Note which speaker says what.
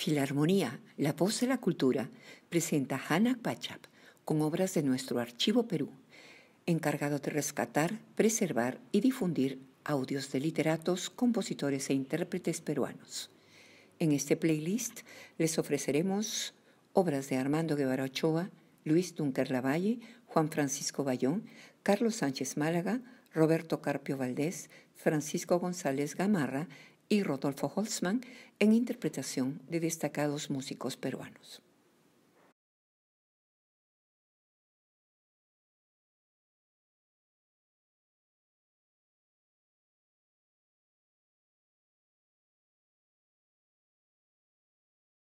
Speaker 1: Filarmonía, la voz de la cultura, presenta Hannah Pachap con obras de nuestro Archivo Perú, encargado de rescatar, preservar y difundir audios de literatos, compositores e intérpretes peruanos. En este playlist les ofreceremos obras de Armando Guevara Ochoa, Luis Dunker Lavalle, Juan Francisco Bayón, Carlos Sánchez Málaga, Roberto Carpio Valdés, Francisco González Gamarra y Rodolfo Holzman en interpretación de destacados músicos peruanos.